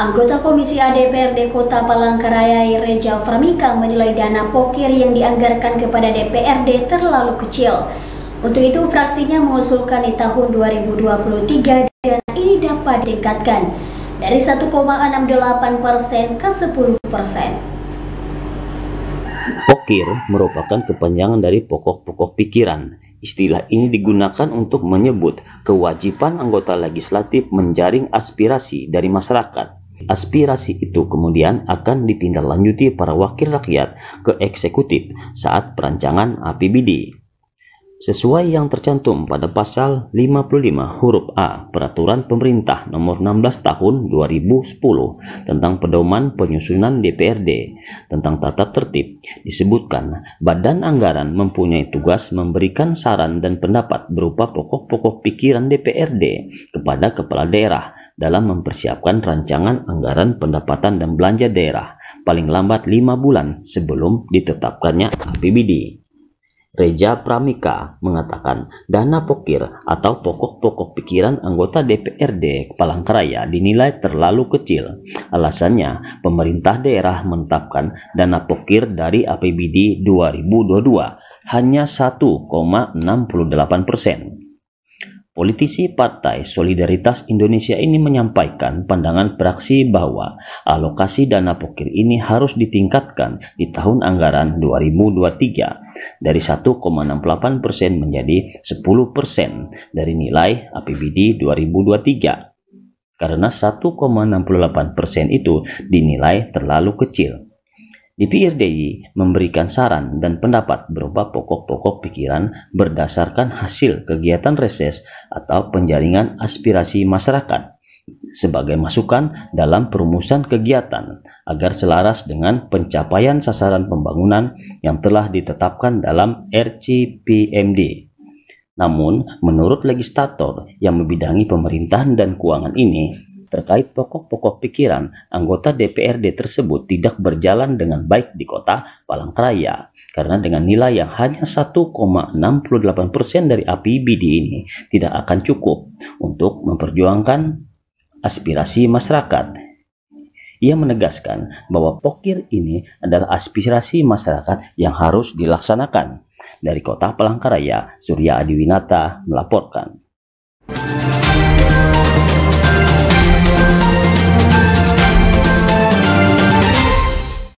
Anggota Komisi ADPRD Kota Palangkaraya Reja Framika menilai dana pokir yang dianggarkan kepada DPRD terlalu kecil. Untuk itu fraksinya mengusulkan di tahun 2023 dana ini dapat ditingkatkan dari 1,68 persen ke 10 persen. Pokir merupakan kepanjangan dari pokok-pokok pikiran. Istilah ini digunakan untuk menyebut kewajiban anggota legislatif menjaring aspirasi dari masyarakat Aspirasi itu kemudian akan ditindaklanjuti para wakil rakyat ke eksekutif saat perancangan APBD sesuai yang tercantum pada pasal 55 huruf A Peraturan Pemerintah Nomor 16 Tahun 2010 tentang pedoman penyusunan DPRD tentang tata tertib disebutkan badan anggaran mempunyai tugas memberikan saran dan pendapat berupa pokok-pokok pikiran DPRD kepada kepala daerah dalam mempersiapkan rancangan anggaran pendapatan dan belanja daerah paling lambat 5 bulan sebelum ditetapkannya APBD. Reja Pramika mengatakan dana pokir atau pokok-pokok pikiran anggota DPRD Palangkaraya dinilai terlalu kecil. Alasannya, pemerintah daerah menetapkan dana pokir dari APBD 2022 hanya 1,68 persen. Politisi Partai Solidaritas Indonesia ini menyampaikan pandangan praksi bahwa alokasi dana pokir ini harus ditingkatkan di tahun anggaran 2023 dari 1,68 persen menjadi 10 persen dari nilai APBD 2023 karena 1,68 persen itu dinilai terlalu kecil DPRDI memberikan saran dan pendapat berupa pokok-pokok pikiran berdasarkan hasil kegiatan reses atau penjaringan aspirasi masyarakat sebagai masukan dalam perumusan kegiatan agar selaras dengan pencapaian sasaran pembangunan yang telah ditetapkan dalam RCPMD. Namun, menurut legislator yang membidangi pemerintahan dan keuangan ini, terkait pokok-pokok pikiran anggota DPRD tersebut tidak berjalan dengan baik di kota Palangkaraya karena dengan nilai yang hanya 1,68% dari APBD ini tidak akan cukup untuk memperjuangkan aspirasi masyarakat ia menegaskan bahwa pokir ini adalah aspirasi masyarakat yang harus dilaksanakan. Dari kota Palangkaraya, Surya Adiwinata melaporkan.